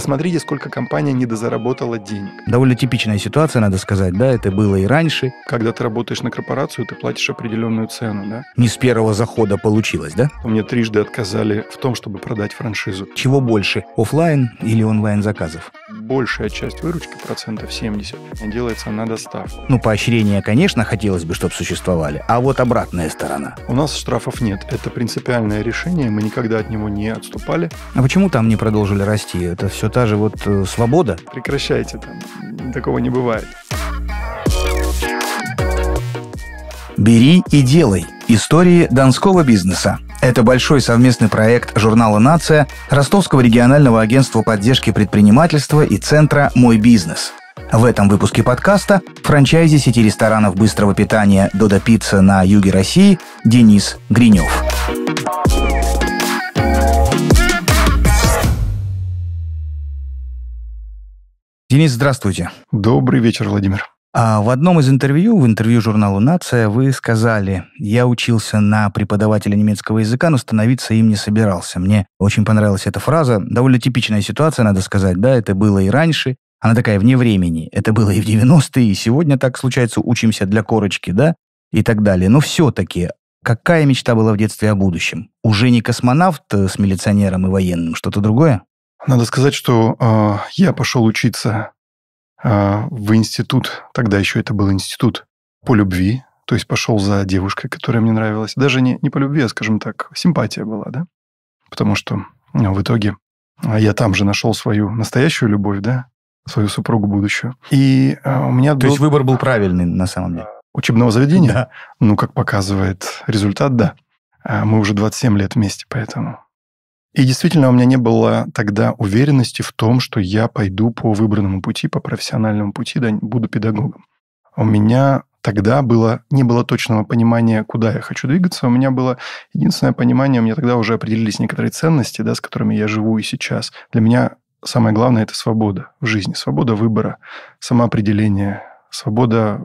Посмотрите, сколько компания недозаработала денег. Довольно типичная ситуация, надо сказать, да, это было и раньше. Когда ты работаешь на корпорацию, ты платишь определенную цену, да. Не с первого захода получилось, да? Мне трижды отказали в том, чтобы продать франшизу. Чего больше, офлайн или онлайн заказов? Большая часть выручки, процентов 70, делается на доставку. Ну, поощрения, конечно, хотелось бы, чтобы существовали, а вот обратная сторона. У нас штрафов нет, это принципиальное решение, мы никогда от него не отступали. А почему там не продолжили расти? Это все та же вот э, свобода. Прекращайте там, такого не бывает. «Бери и делай. Истории донского бизнеса». Это большой совместный проект журнала «Нация», Ростовского регионального агентства поддержки предпринимательства и центра «Мой бизнес». В этом выпуске подкаста франчайзи сети ресторанов быстрого питания «Дода Пицца» на юге России Денис Гринев. Денис, здравствуйте. Добрый вечер, Владимир. А в одном из интервью, в интервью журналу «Нация», вы сказали, я учился на преподавателя немецкого языка, но становиться им не собирался. Мне очень понравилась эта фраза. Довольно типичная ситуация, надо сказать, да, это было и раньше. Она такая вне времени. Это было и в 90-е, и сегодня так случается, учимся для корочки, да, и так далее. Но все-таки, какая мечта была в детстве о будущем? Уже не космонавт э, с милиционером и военным, что-то другое? Надо сказать, что э, я пошел учиться э, в институт, тогда еще это был институт по любви, то есть пошел за девушкой, которая мне нравилась. Даже не, не по любви, а, скажем так, симпатия была, да? Потому что ну, в итоге э, я там же нашел свою настоящую любовь, да? Свою супругу будущую. И э, у меня... То был... есть выбор был правильный на самом деле? Учебного заведения? Да. Ну, как показывает результат, да. Э, мы уже 27 лет вместе, поэтому... И действительно, у меня не было тогда уверенности в том, что я пойду по выбранному пути, по профессиональному пути, да, буду педагогом. У меня тогда было, не было точного понимания, куда я хочу двигаться. У меня было единственное понимание, у меня тогда уже определились некоторые ценности, да, с которыми я живу и сейчас. Для меня самое главное – это свобода в жизни, свобода выбора, самоопределение, свобода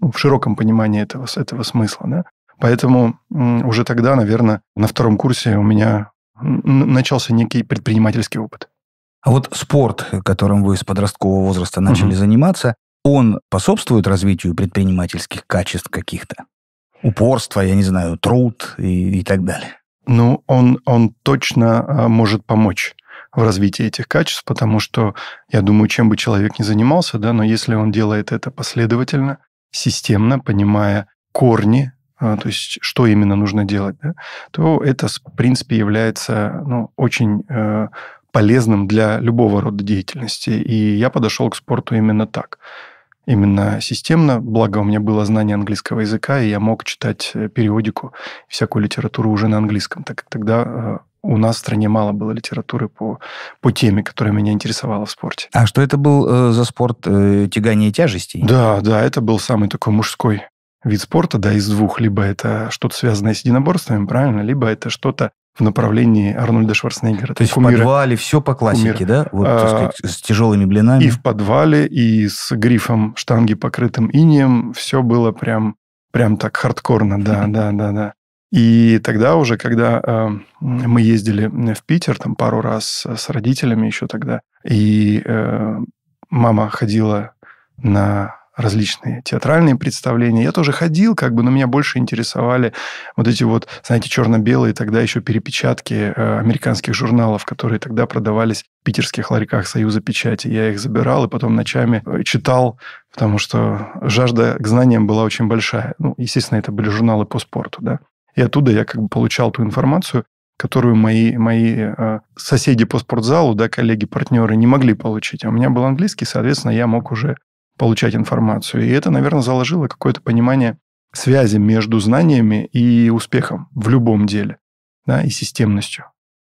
ну, в широком понимании этого, этого смысла. Да? Поэтому уже тогда, наверное, на втором курсе у меня начался некий предпринимательский опыт. А вот спорт, которым вы с подросткового возраста начали угу. заниматься, он способствует развитию предпринимательских качеств каких-то? Упорство, я не знаю, труд и, и так далее. Ну, он, он точно а, может помочь в развитии этих качеств, потому что, я думаю, чем бы человек ни занимался, да, но если он делает это последовательно, системно, понимая корни а, то есть что именно нужно делать, да, то это, в принципе, является ну, очень э, полезным для любого рода деятельности. И я подошел к спорту именно так. Именно системно, благо у меня было знание английского языка, и я мог читать э, периодику, всякую литературу уже на английском, так как тогда э, у нас в стране мало было литературы по, по теме, которая меня интересовала в спорте. А что это был э, за спорт э, тягания тяжестей? Да, да, это был самый такой мужской вид спорта, да, из двух. Либо это что-то связанное с единоборствами, правильно, либо это что-то в направлении Арнольда Шварценеггера. То есть кумира. в подвале все по классике, кумир. да? Вот, а, сказать, с тяжелыми блинами. И в подвале, и с грифом штанги, покрытым инием, все было прям, прям так хардкорно, да, да, да, да. И тогда уже, когда э, мы ездили в Питер там пару раз с родителями еще тогда, и э, мама ходила на различные театральные представления. Я тоже ходил, как бы, но меня больше интересовали вот эти вот, знаете, черно-белые тогда еще перепечатки э, американских журналов, которые тогда продавались в питерских ларьках Союза печати. Я их забирал и потом ночами э, читал, потому что жажда к знаниям была очень большая. Ну, естественно, это были журналы по спорту, да. И оттуда я как бы получал ту информацию, которую мои, мои э, соседи по спортзалу, да, коллеги, партнеры не могли получить. А у меня был английский, соответственно, я мог уже получать информацию. И это, наверное, заложило какое-то понимание связи между знаниями и успехом в любом деле, да, и системностью.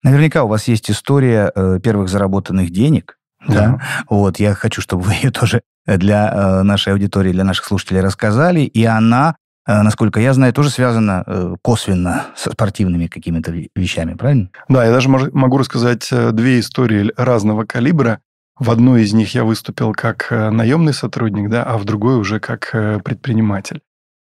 Наверняка у вас есть история э, первых заработанных денег, да. да. Вот, я хочу, чтобы вы ее тоже для э, нашей аудитории, для наших слушателей рассказали. И она, э, насколько я знаю, тоже связана э, косвенно со спортивными какими-то вещами, правильно? Да, я даже мож- могу рассказать э, две истории разного калибра. В одной из них я выступил как э, наемный сотрудник, да, а в другой уже как э, предприниматель.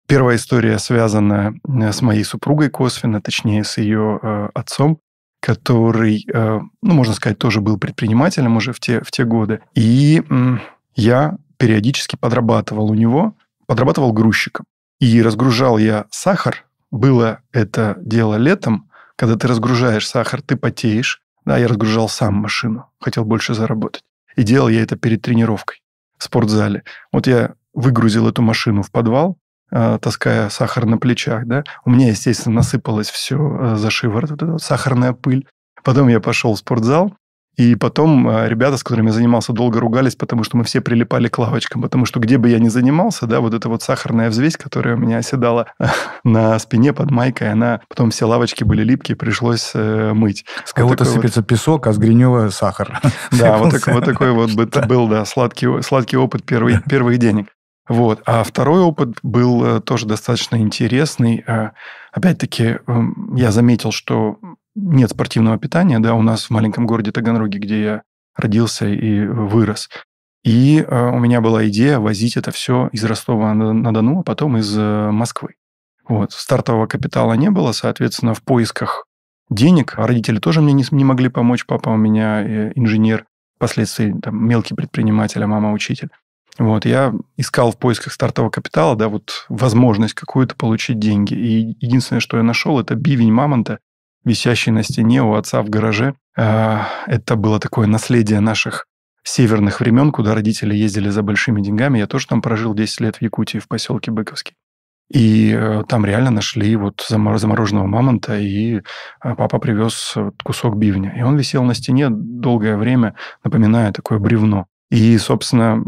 Первая история связана э, с моей супругой косвенно, точнее, с ее э, отцом, который, э, ну, можно сказать, тоже был предпринимателем уже в те, в те годы. И э, я периодически подрабатывал у него, подрабатывал грузчиком. И разгружал я сахар. Было это дело летом. Когда ты разгружаешь сахар, ты потеешь. Да, я разгружал сам машину, хотел больше заработать. И делал я это перед тренировкой в спортзале. Вот я выгрузил эту машину в подвал, э, таская сахар на плечах, да, у меня, естественно, насыпалось все э, за шиворот, вот эта вот сахарная пыль. Потом я пошел в спортзал, и потом э, ребята, с которыми я занимался, долго ругались, потому что мы все прилипали к лавочкам, потому что где бы я ни занимался, да, вот эта вот сахарная взвесь, которая у меня оседала на спине под майкой, она потом все лавочки были липкие, пришлось э, мыть. С кого-то вот сыпется вот... песок, а с гринева сахар. Да, вот, так, вот такой вот был, да, сладкий, сладкий опыт первый первых денег. Вот. А второй опыт был э, тоже достаточно интересный. Э, опять-таки, эм, я заметил, что нет спортивного питания, да, у нас в маленьком городе Таганроге, где я родился и э, вырос. И э, у меня была идея возить это все из Ростова-на-Дону, а потом из э, Москвы. Вот. Стартового капитала не было, соответственно, в поисках денег. А родители тоже мне не, не могли помочь. Папа у меня э, инженер, впоследствии там, мелкий предприниматель, а мама учитель. Вот, я искал в поисках стартового капитала, да, вот возможность какую-то получить деньги. И единственное, что я нашел, это бивень мамонта висящий на стене у отца в гараже. А, это было такое наследие наших северных времен, куда родители ездили за большими деньгами. Я тоже там прожил 10 лет в Якутии, в поселке Быковский. И э, там реально нашли вот замороженного мамонта, и э, папа привез кусок бивня. И он висел на стене долгое время, напоминая такое бревно. И, собственно,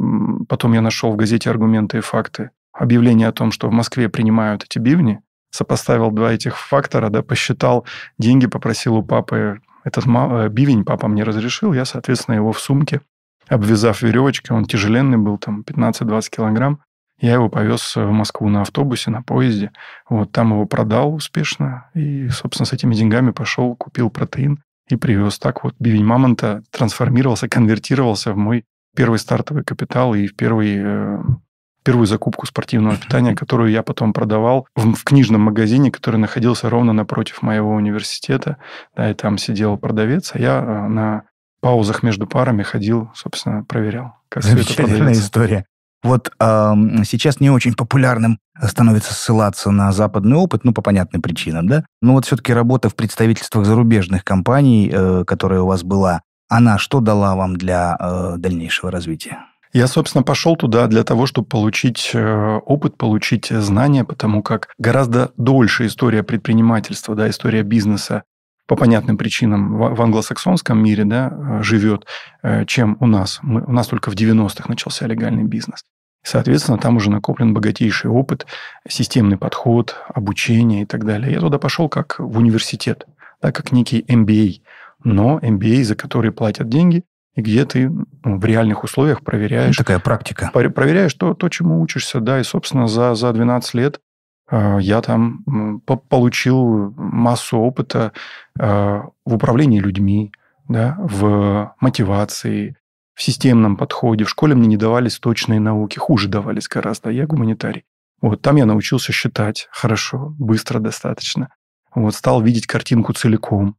потом я нашел в газете «Аргументы и факты» объявление о том, что в Москве принимают эти бивни, сопоставил два этих фактора, да, посчитал деньги, попросил у папы этот э, бивень, папа мне разрешил, я, соответственно, его в сумке, обвязав веревочкой, он тяжеленный был, там 15-20 килограмм, я его повез в Москву на автобусе, на поезде. Вот там его продал успешно. И, собственно, с этими деньгами пошел, купил протеин и привез. Так вот бивень мамонта трансформировался, конвертировался в мой первый стартовый капитал и в первый э, первую закупку спортивного питания, которую я потом продавал в, в книжном магазине, который находился ровно напротив моего университета. Да, и там сидел продавец, а я э, на паузах между парами ходил, собственно, проверял, как все это продается. история. Вот э, сейчас не очень популярным становится ссылаться на западный опыт, ну, по понятным причинам, да? Но вот все-таки работа в представительствах зарубежных компаний, э, которая у вас была, она что дала вам для э, дальнейшего развития? Я, собственно, пошел туда для того, чтобы получить э, опыт, получить знания, потому как гораздо дольше история предпринимательства, да, история бизнеса по понятным причинам в англосаксонском мире да, э, живет, э, чем у нас. Мы, у нас только в 90-х начался легальный бизнес. Соответственно, там уже накоплен богатейший опыт, системный подход, обучение и так далее. Я туда пошел как в университет, да, как некий MBA, но MBA, за который платят деньги, и где ты ну, в реальных условиях проверяешь... Такая практика. Проверяешь то, то чему учишься, да, и, собственно, за, за 12 лет э, я там получил массу опыта э, в управлении людьми, да, в мотивации, в системном подходе. В школе мне не давались точные науки, хуже давались гораздо. Я гуманитарий. Вот, там я научился считать хорошо, быстро достаточно. Вот, стал видеть картинку целиком.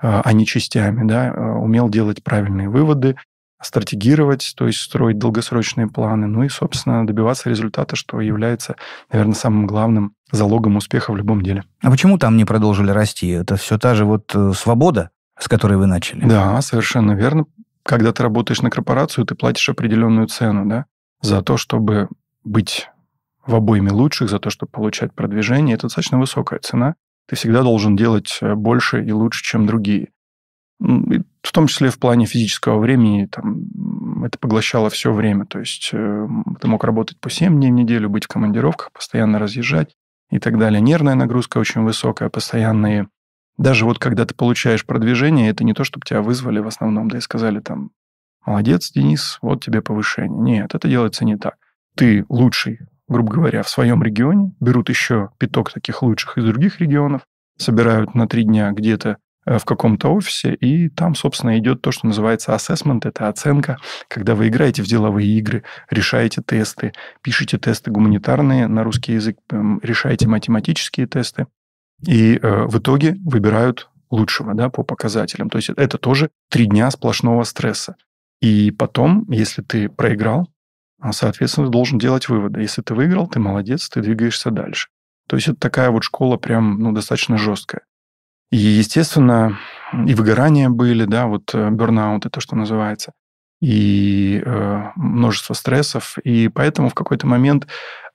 А, а не частями, да, а, умел делать правильные выводы, стратегировать, то есть строить долгосрочные планы, ну и, собственно, добиваться результата, что является, наверное, самым главным залогом успеха в любом деле. А почему там не продолжили расти? Это все та же вот э, свобода, с которой вы начали? Да, совершенно верно. Когда ты работаешь на корпорацию, ты платишь определенную цену, да, за то, чтобы быть в обойме лучших, за то, чтобы получать продвижение. Это достаточно высокая цена ты всегда должен делать э, больше и лучше, чем другие. в том числе в плане физического времени, там, это поглощало все время. То есть э, ты мог работать по 7 дней в неделю, быть в командировках, постоянно разъезжать и так далее. Нервная нагрузка очень высокая, постоянные... Даже вот когда ты получаешь продвижение, это не то, чтобы тебя вызвали в основном, да и сказали там, молодец, Денис, вот тебе повышение. Нет, это делается не так. Ты лучший грубо говоря, в своем регионе, берут еще пяток таких лучших из других регионов, собирают на три дня где-то э, в каком-то офисе, и там, собственно, идет то, что называется ассессмент, это оценка, когда вы играете в деловые игры, решаете тесты, пишете тесты гуманитарные на русский язык, решаете математические тесты, и э, в итоге выбирают лучшего да, по показателям. То есть это тоже три дня сплошного стресса. И потом, если ты проиграл, а, соответственно, должен делать выводы. Если ты выиграл, ты молодец, ты двигаешься дальше. То есть это такая вот школа прям ну, достаточно жесткая. И, естественно, и выгорания были, да, вот бернаут, э, это что называется, и э, множество стрессов. И поэтому в какой-то момент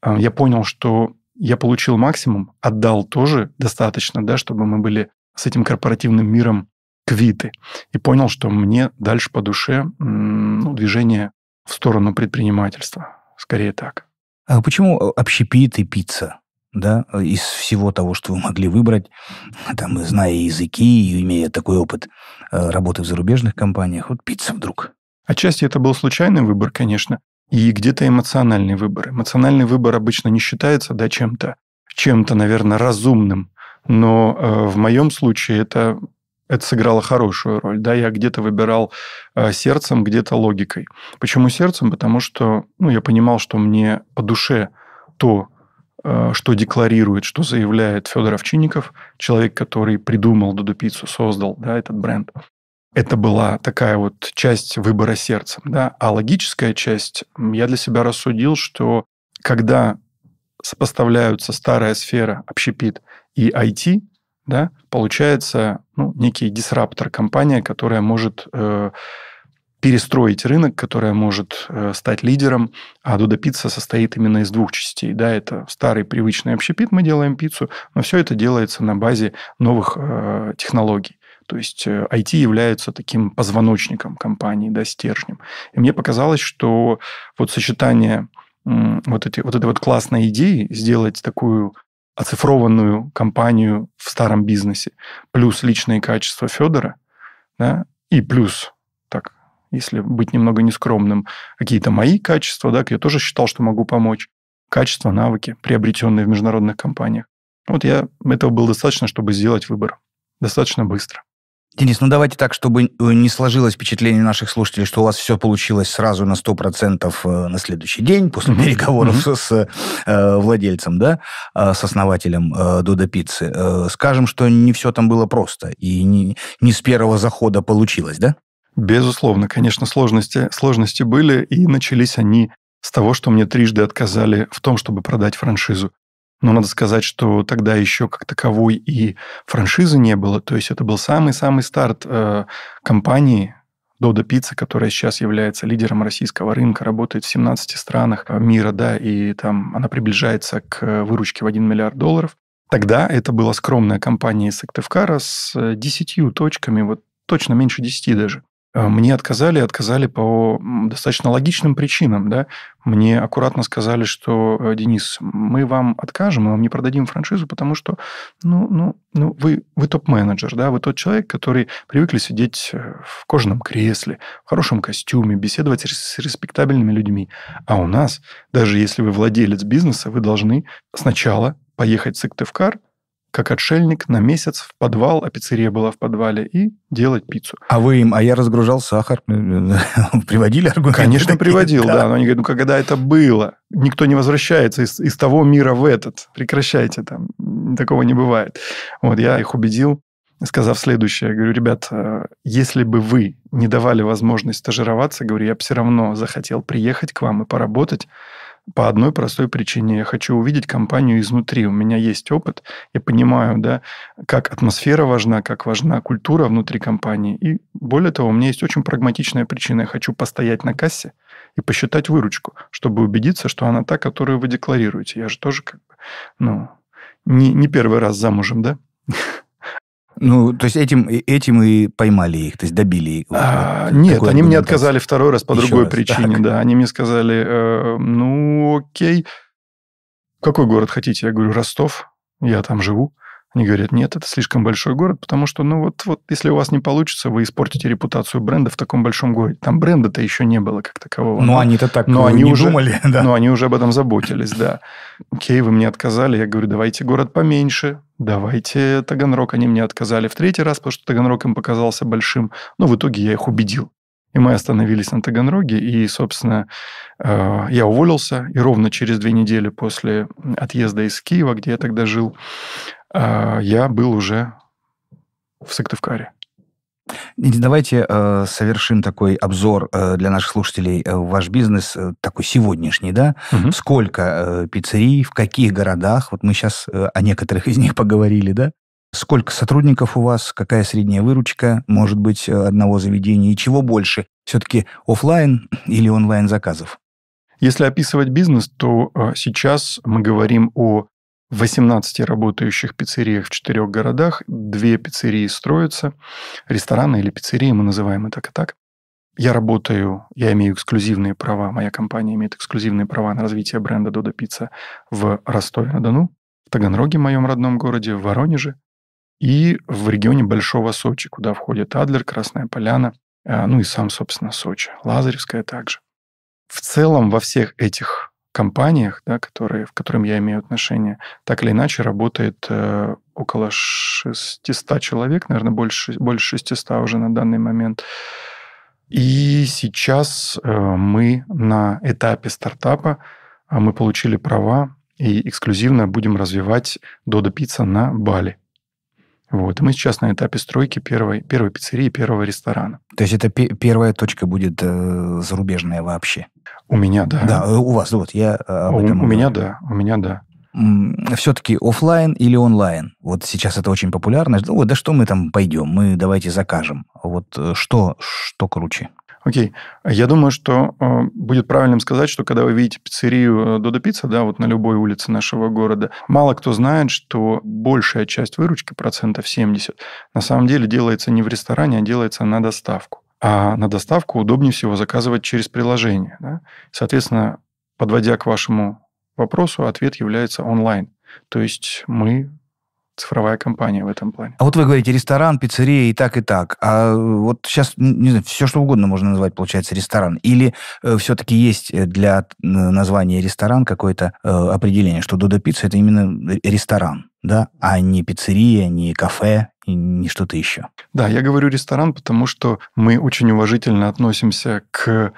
э, я понял, что я получил максимум, отдал тоже достаточно, да, чтобы мы были с этим корпоративным миром квиты. И понял, что мне дальше по душе ну, движение в сторону предпринимательства. Скорее так. А почему э, общепит и пицца? Да, из всего того, что вы могли выбрать, там, зная языки и имея такой опыт э, работы в зарубежных компаниях, вот пицца вдруг. Отчасти это был случайный выбор, конечно, и где-то эмоциональный выбор. Эмоциональный выбор обычно не считается да, чем-то, чем-то, наверное, разумным. Но э, в моем случае это это сыграло хорошую роль. Да, я где-то выбирал э, сердцем, где-то логикой. Почему сердцем? Потому что ну, я понимал, что мне по душе то, э, что декларирует, что заявляет Федор Овчинников, человек, который придумал Дуду Пиццу, создал да, этот бренд. Это была такая вот часть выбора сердцем. Да? А логическая часть, я для себя рассудил, что когда сопоставляются старая сфера, общепит и IT – да, получается ну, некий дисраптор, компания, которая может э, перестроить рынок, которая может э, стать лидером. А Дуда Пицца состоит именно из двух частей. Да, это старый привычный общепит, мы делаем пиццу, но все это делается на базе новых э, технологий. То есть IT э, является таким позвоночником компании, да, стержнем. И мне показалось, что вот сочетание вот, эти, вот этой вот классной идеи сделать такую оцифрованную компанию в старом бизнесе, плюс личные качества Федора, да, и плюс, так, если быть немного нескромным, какие-то мои качества, да, я тоже считал, что могу помочь, качества, навыки, приобретенные в международных компаниях. Вот я, этого было достаточно, чтобы сделать выбор. Достаточно быстро. Денис, ну давайте так, чтобы э, не сложилось впечатление наших слушателей, что у вас все получилось сразу на 100% э, на следующий день после mm-hmm. переговоров mm-hmm. с э, владельцем, да, э, с основателем э, Дуда Пиццы. Э, скажем, что не все там было просто и не, не с первого захода получилось, да? Безусловно, конечно, сложности, сложности были, и начались они с того, что мне трижды отказали в том, чтобы продать франшизу. Но надо сказать, что тогда еще как таковой и франшизы не было. То есть это был самый-самый старт э, компании Дода Пицца, которая сейчас является лидером российского рынка, работает в 17 странах мира, да, и там она приближается к выручке в 1 миллиард долларов. Тогда это была скромная компания из Сыктывкара с 10 э, точками, вот точно меньше 10 даже. Э, мне отказали, отказали по достаточно логичным причинам. Да? Мне аккуратно сказали, что, э, Денис, мы вам откажем, мы вам не продадим франшизу, потому что ну, ну, ну, вы, вы топ-менеджер, да? вы тот человек, который привыкли сидеть э, в кожаном кресле, в хорошем костюме, беседовать с респектабельными людьми. А у нас, даже если вы владелец бизнеса, вы должны сначала поехать в Сыктывкар, как отшельник на месяц в подвал, а пиццерия была в подвале, и делать пиццу. А вы им, а я разгружал сахар, приводили аргументы? Конечно, приводил, да. да. Но они говорят, ну когда это было? Никто не возвращается из, из того мира в этот. Прекращайте там, такого не бывает. Вот я их убедил, сказав следующее. Я говорю, ребят, э, если бы вы не давали возможность стажироваться, говорю, я бы все равно захотел приехать к вам и поработать, по одной простой причине. Я хочу увидеть компанию изнутри. У меня есть опыт, я понимаю, да, как атмосфера важна, как важна культура внутри компании. И более того, у меня есть очень прагматичная причина. Я хочу постоять на кассе и посчитать выручку, чтобы убедиться, что она та, которую вы декларируете. Я же тоже как бы, ну, не, не первый раз замужем, да? Ну, то есть этим, э, этим и поймали их, то есть добили их. А, вот, нет, они мне отказали второй раз по Еще другой раз, причине, так. да. Они мне сказали, э, ну, окей, какой город хотите? Я говорю, Ростов, я там живу. Они говорят, нет, это слишком большой город, потому что, ну вот, вот если у вас не получится, вы испортите репутацию бренда в таком большом городе. Там бренда-то еще не было как такового. Но, но они-то так но они не уже, думали. Да. Но они уже об этом заботились, да. Окей, вы мне отказали. Я говорю, давайте город поменьше, давайте Таганрог. Они мне отказали в третий раз, потому что Таганрог им показался большим. Но ну, в итоге я их убедил. И мы остановились на Таганроге, и, собственно, э, я уволился, и ровно через две недели после отъезда из Киева, где я тогда жил, а, я был уже в Сыктывкаре. Давайте э, совершим такой обзор э, для наших слушателей. Э, ваш бизнес э, такой сегодняшний, да? Угу. Сколько э, пиццерий, в каких городах? Вот мы сейчас э, о некоторых из них поговорили, да? Сколько сотрудников у вас? Какая средняя выручка, может быть, э, одного заведения? И чего больше? Все-таки офлайн или онлайн заказов? Если описывать бизнес, то э, сейчас мы говорим о в 18 работающих пиццериях в четырех городах. Две пиццерии строятся. Рестораны или пиццерии, мы называем это так и так. Я работаю, я имею эксклюзивные права, моя компания имеет эксклюзивные права на развитие бренда Додо Пицца в Ростове-на-Дону, в Таганроге, моем родном городе, в Воронеже и в регионе Большого Сочи, куда входит Адлер, Красная Поляна, э, ну и сам, собственно, Сочи, Лазаревская также. В целом во всех этих компаниях, да, которые, в которым я имею отношение, так или иначе работает э, около 600 человек, наверное, больше, больше 600 уже на данный момент. И сейчас э, мы на этапе стартапа, э, мы получили права и эксклюзивно будем развивать Додо Пицца на Бали. Вот. И мы сейчас на этапе стройки первой, первой пиццерии, первого ресторана. То есть это пи- первая точка будет э, зарубежная вообще? У меня, да. Да, э, у вас, вот, я э, об этом... У, у меня, да, у меня, да все-таки офлайн или онлайн? Вот сейчас это очень популярно. Ну, Ой, да что мы там пойдем? Мы давайте закажем. Вот э, что, что круче? Окей. Okay. Я думаю, что э, будет правильным сказать, что когда вы видите пиццерию Додо Пицца, да, вот на любой улице нашего города, мало кто знает, что большая часть выручки, процентов 70, на самом деле делается не в ресторане, а делается на доставку а на доставку удобнее всего заказывать через приложение. Да? Соответственно, подводя к вашему вопросу, ответ является онлайн. То есть мы цифровая компания в этом плане. А вот вы говорите ресторан, пиццерия и так, и так. А вот сейчас, не знаю, все что угодно можно назвать, получается, ресторан. Или э, все-таки есть э, для названия ресторан какое-то э, определение, что Дуда Пицца – это именно ресторан, да? А не пиццерия, не кафе и не что-то еще. Да, я говорю ресторан, потому что мы очень уважительно относимся к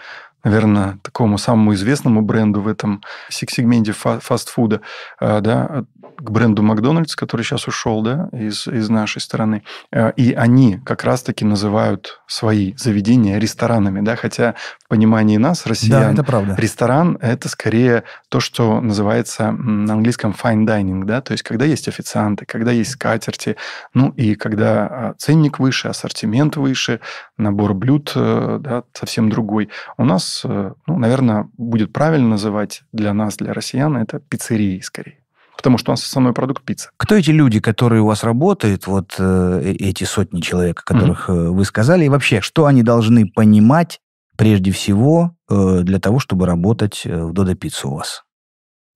наверное, такому самому известному бренду в этом сегменте фа- фастфуда, а, да, к бренду Макдональдс, который сейчас ушел да, из, из нашей страны. А, и они как раз-таки называют свои заведения ресторанами. Да, хотя в понимании нас, россиян, да, это правда. ресторан – это скорее то, что называется на английском fine dining. Да, то есть, когда есть официанты, когда есть скатерти, ну и когда а, ценник выше, ассортимент выше, набор блюд э, да, совсем другой. У нас Э, ну, наверное, будет правильно называть для нас, для россиян, это пиццерии скорее. Потому что у нас основной продукт пицца. Кто эти люди, которые у вас работают, вот э, э эти сотни человек, которых mm-hmm. вы сказали, и вообще, что они должны понимать прежде всего э, для того, чтобы работать в Додо Пиццу у вас?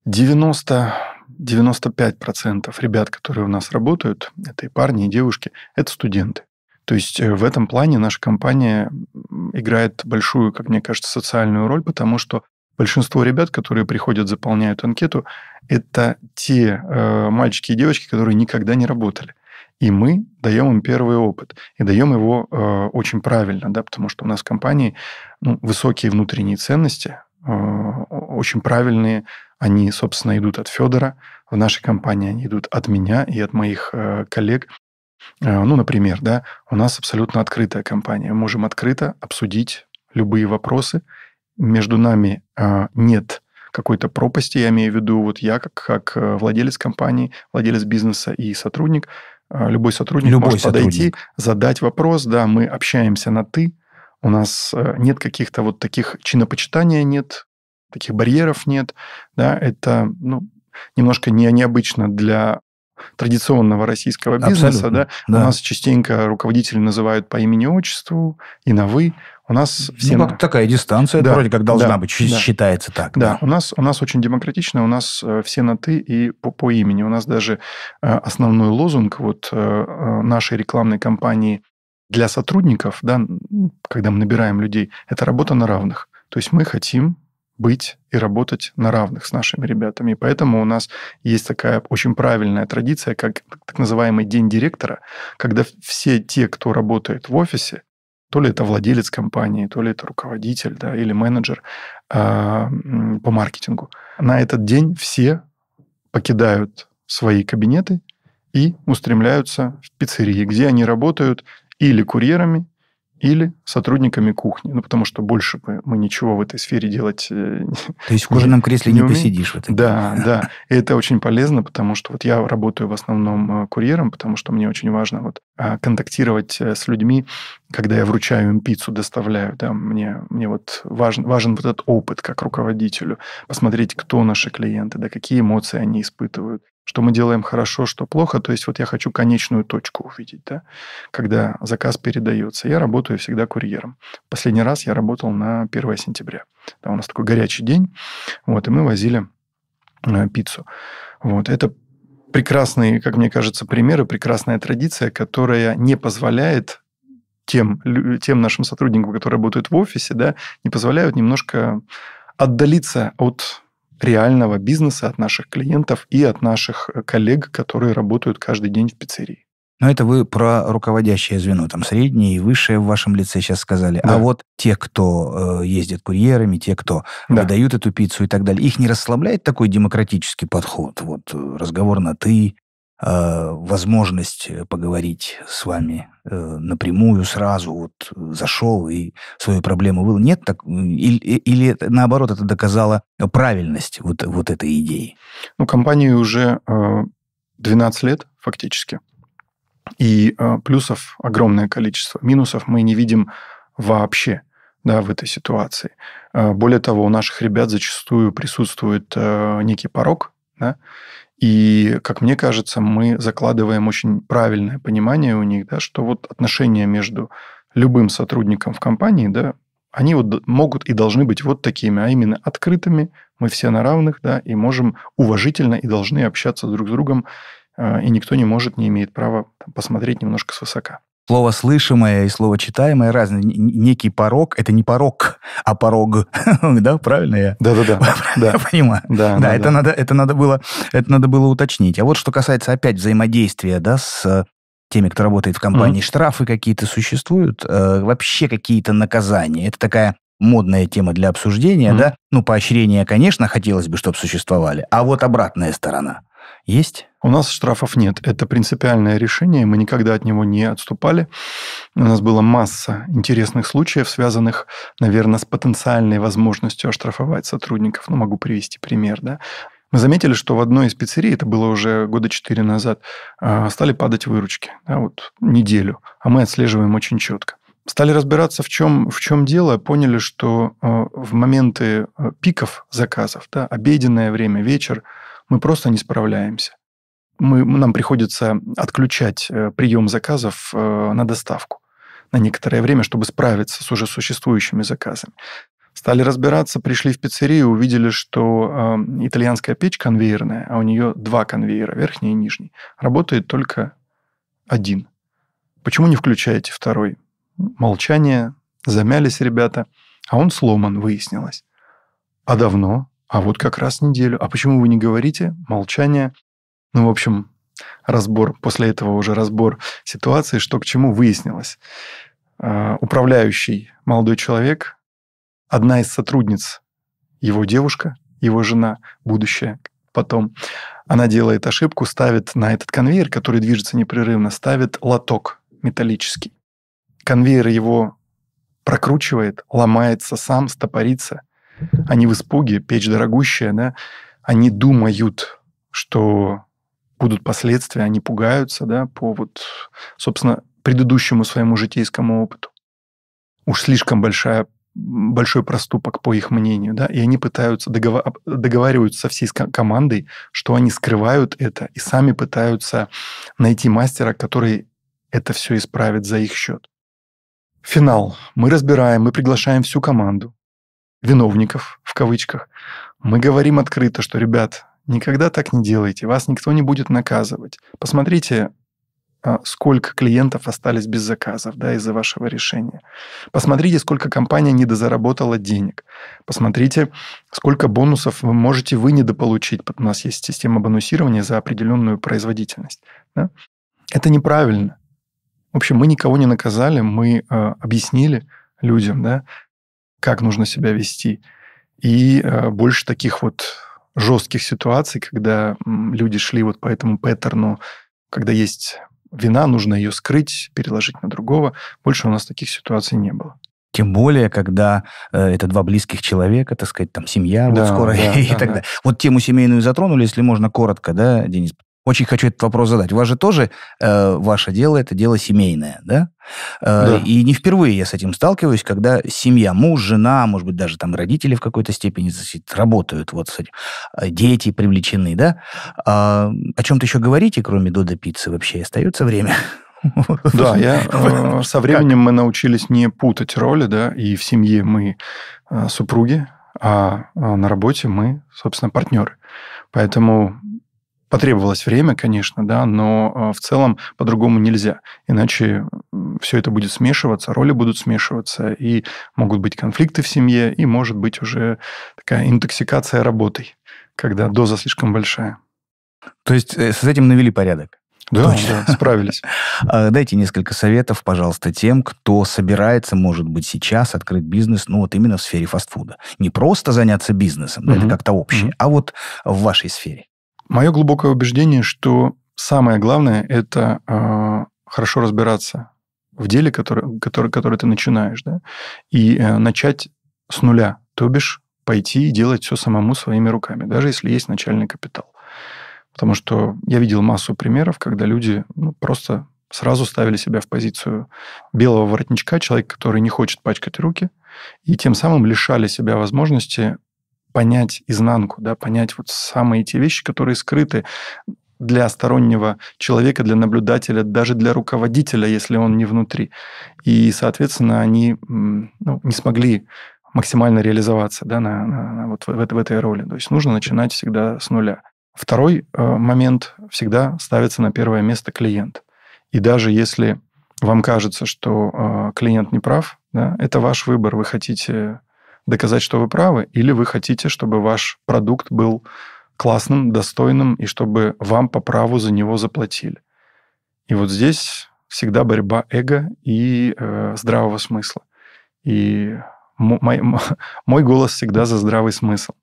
90, 95% ребят, которые у нас работают, это и парни, и девушки, это студенты. То есть э, в этом плане наша компания играет большую, как мне кажется, социальную роль, потому что большинство ребят, которые приходят, заполняют анкету, это те э, мальчики и девочки, которые никогда не работали. И мы даем им первый опыт. И даем его э, очень правильно, да, потому что у нас в компании ну, высокие внутренние ценности, э, очень правильные. Они, собственно, идут от Федора. В нашей компании они идут от меня и от моих э, коллег. А, ну, например, да, у нас абсолютно открытая компания. Мы можем открыто обсудить любые вопросы. Между нами а, нет какой-то пропасти, я имею в виду, вот я как, как э, владелец компании, владелец бизнеса и сотрудник, а, любой сотрудник любой может сотрудник. подойти, задать вопрос, да, мы общаемся на «ты», у нас э, нет каких-то вот таких чинопочитания нет, таких барьеров нет, да, это, ну, немножко не, необычно для традиционного российского бизнеса, да, да, у нас частенько руководители называют по имени-отчеству и на «вы». У нас все... Ну, на... такая дистанция, да, вроде как должна да, быть, да, считается так. Да, да. У, нас, у нас очень демократично, у нас э, все на «ты» и по, по имени. У нас даже э, основной лозунг вот э, нашей рекламной кампании для сотрудников, да, когда мы набираем людей, это работа на равных. То есть мы хотим быть и работать на равных с нашими ребятами. И поэтому у нас есть такая очень правильная традиция, как так называемый день директора, когда все те, кто работает в офисе, то ли это владелец компании, то ли это руководитель да, или менеджер э, по маркетингу, на этот день все покидают свои кабинеты и устремляются в пиццерии, где они работают или курьерами, или сотрудниками кухни, ну, потому что больше мы, мы ничего в этой сфере делать... Э, То есть в кожаном кресле не, не посидишь. Вот да, да. И это очень полезно, потому что вот я работаю в основном э, курьером, потому что мне очень важно вот а, контактировать э, с людьми, когда я вручаю им пиццу, доставляю, да, мне, мне вот важен, важен вот этот опыт как руководителю, посмотреть, кто наши клиенты, да, какие эмоции они испытывают, что мы делаем хорошо, что плохо. То есть вот я хочу конечную точку увидеть, да, когда заказ передается. Я работаю всегда курьером. Последний раз я работал на 1 сентября. Там у нас такой горячий день, вот, и мы возили э, пиццу. Вот, это прекрасный, как мне кажется, пример и прекрасная традиция, которая не позволяет тем, тем нашим сотрудникам, которые работают в офисе, да, не позволяют немножко отдалиться от реального бизнеса, от наших клиентов и от наших э, коллег, которые работают каждый день в пиццерии. Но это вы про руководящее звено, там среднее и высшее в вашем лице сейчас сказали. А да. А вот те, кто э, ездит курьерами, те, кто да. выдают эту пиццу и так далее, их не расслабляет такой демократический подход? Вот э, разговор на «ты», Э, возможность э, поговорить с вами э, напрямую сразу, вот зашел и свою проблему выл. Нет, так, или, или наоборот это доказало правильность вот, вот этой идеи? Ну, компании уже 12 лет фактически. И плюсов огромное количество. Минусов мы не видим вообще да, в этой ситуации. Более того, у наших ребят зачастую присутствует некий порог, да, и, как мне кажется, мы закладываем очень правильное понимание у них, да, что вот отношения между любым сотрудником в компании, да, они вот могут и должны быть вот такими, а именно открытыми, мы все на равных, да, и можем уважительно и должны общаться друг с другом, а, и никто не может, не имеет права посмотреть немножко свысока слово слышимое и слово читаемое разные. Некий порог — это не порог, а порог. да, правильно я? Да-да-да. да. Понимаю. Да, да, да, это, да. Надо, это, надо было, это надо было уточнить. А вот что касается опять взаимодействия да, с э, теми, кто работает в компании, mm-hmm. штрафы какие-то существуют, э, вообще какие-то наказания. Это такая модная тема для обсуждения, mm-hmm. да? Ну, поощрения, конечно, хотелось бы, чтобы существовали. А вот обратная сторона есть? У нас штрафов нет. Это принципиальное решение, мы никогда от него не отступали. У нас была масса интересных случаев, связанных, наверное, с потенциальной возможностью оштрафовать сотрудников. Ну, могу привести пример, да. Мы заметили, что в одной из пиццерий, это было уже года четыре назад, а, стали падать выручки, да, вот неделю, а мы отслеживаем очень четко. Стали разбираться, в чем, в чем дело, поняли, что э, в моменты э, пиков заказов, да, обеденное время, вечер, мы просто не справляемся мы, нам приходится отключать э, прием заказов э, на доставку на некоторое время, чтобы справиться с уже существующими заказами. Стали разбираться, пришли в пиццерию, увидели, что э, итальянская печь конвейерная, а у нее два конвейера, верхний и нижний. Работает только один. Почему не включаете второй? Молчание, замялись ребята, а он сломан, выяснилось. А давно? А вот как раз неделю. А почему вы не говорите? Молчание. Ну, в общем, разбор, после этого уже разбор ситуации, что к чему выяснилось. А, управляющий молодой человек, одна из сотрудниц, его девушка, его жена, будущая потом, она делает ошибку, ставит на этот конвейер, который движется непрерывно, ставит лоток металлический. Конвейер его прокручивает, ломается сам, стопорится. Они в испуге, печь дорогущая, да, они думают, что будут последствия, они пугаются, да, по вот, собственно, предыдущему своему житейскому опыту. Уж слишком большая большой проступок, по их мнению, да, и они пытаются договор... договариваются со всей командой, что они скрывают это и сами пытаются найти мастера, который это все исправит за их счет. Финал. Мы разбираем, мы приглашаем всю команду, виновников в кавычках. Мы говорим открыто, что, ребят, Никогда так не делайте, вас никто не будет наказывать. Посмотрите, а, сколько клиентов остались без заказов да, из-за вашего решения. Посмотрите, сколько компания недозаработала денег. Посмотрите, сколько бонусов вы можете вы недополучить. У нас есть система бонусирования за определенную производительность. Да? Это неправильно. В общем, мы никого не наказали, мы э, объяснили людям, да, как нужно себя вести. И э, больше таких вот жестких ситуаций, когда люди шли вот по этому паттерну, когда есть вина, нужно ее скрыть, переложить на другого. Больше у нас таких ситуаций не было. Тем более, когда э, это два близких человека, так сказать, там семья, да, вот скоро да, и да, так да. далее. Вот тему семейную затронули, если можно коротко, да, Денис, очень хочу этот вопрос задать. У вас же тоже э, ваше дело это дело семейное, да? Э, да? И не впервые я с этим сталкиваюсь, когда семья, муж, жена, может быть, даже там родители в какой-то степени значит, работают, вот, кстати, э, дети привлечены, да? А, о чем-то еще говорите, кроме Дода пиццы вообще? Остается время? Да, я, э, со временем как? мы научились не путать роли, да, и в семье мы супруги, а, а на работе мы, собственно, партнеры. Поэтому Потребовалось время, конечно, да, но а, в целом по-другому нельзя. Иначе все это будет смешиваться, роли будут смешиваться, и могут быть конфликты в семье, и может быть уже такая интоксикация работой, когда доза слишком большая. То есть э, с этим навели порядок? Да, да, справились. А, дайте несколько советов, пожалуйста, тем, кто собирается, может быть, сейчас открыть бизнес, ну вот именно в сфере фастфуда. Не просто заняться бизнесом, это как-то общее, а вот в вашей сфере. Мое глубокое убеждение, что самое главное – это э, хорошо разбираться в деле, который, который, который ты начинаешь, да, и э, начать с нуля, то бишь пойти и делать все самому своими руками, даже если есть начальный капитал. Потому что я видел массу примеров, когда люди ну, просто сразу ставили себя в позицию белого воротничка, человек, который не хочет пачкать руки, и тем самым лишали себя возможности понять изнанку, да, понять вот самые те вещи, которые скрыты для стороннего человека, для наблюдателя, даже для руководителя, если он не внутри. И, соответственно, они ну, не смогли максимально реализоваться да, на, на, на, вот в, в, этой роли. То есть нужно начинать всегда с нуля. Второй э, момент всегда ставится на первое место клиент. И даже если вам кажется, что э, клиент не прав, да, это ваш выбор, вы хотите доказать, что вы правы, или вы хотите, чтобы ваш продукт был классным, достойным, и чтобы вам по праву за него заплатили. И вот здесь всегда борьба эго и э, здравого смысла. И мой, мой голос всегда за здравый смысл.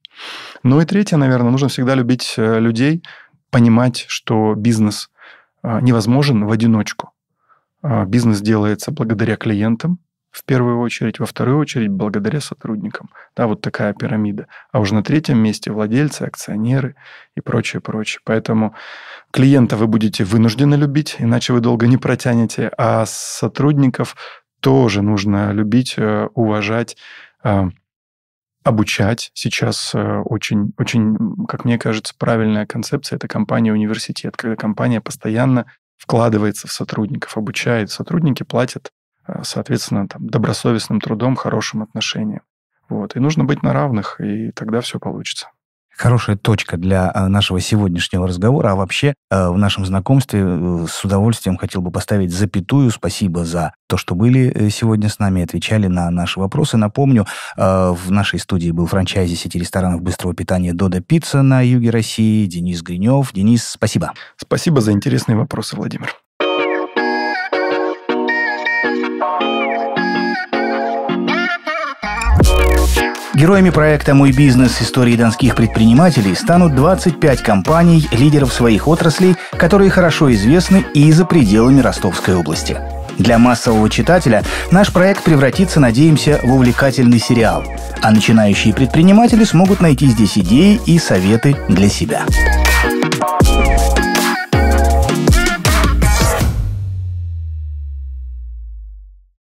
Ну и третье, наверное, нужно всегда любить э, людей, понимать, что бизнес а, невозможен в одиночку. А, бизнес делается благодаря клиентам, в первую очередь, во вторую очередь благодаря сотрудникам. Да, вот такая пирамида. А уже на третьем месте владельцы, акционеры и прочее, прочее. Поэтому клиента вы будете вынуждены любить, иначе вы долго не протянете, а сотрудников тоже нужно любить, э, уважать, э, обучать. Сейчас э, очень, очень, как мне кажется, правильная концепция – это компания-университет, когда компания постоянно вкладывается в сотрудников, обучает. Сотрудники платят Э, соответственно, там, добросовестным трудом, хорошим отношением. Вот. И нужно быть на равных, и тогда все получится. Хорошая точка для э, нашего сегодняшнего разговора. А вообще э, в нашем знакомстве с удовольствием хотел бы поставить запятую. Спасибо за то, что были сегодня с нами, отвечали на наши вопросы. Напомню, в нашей студии был франчайзи сети ресторанов быстрого питания «Дода Пицца» на юге России, Денис Гринев. Денис, спасибо. Спасибо за интересные вопросы, Владимир. Героями проекта «Мой бизнес. Истории донских предпринимателей» станут 25 компаний, лидеров своих отраслей, которые хорошо известны и за пределами Ростовской области. Для массового читателя наш проект превратится, надеемся, в увлекательный сериал. А начинающие предприниматели смогут найти здесь идеи и советы для себя.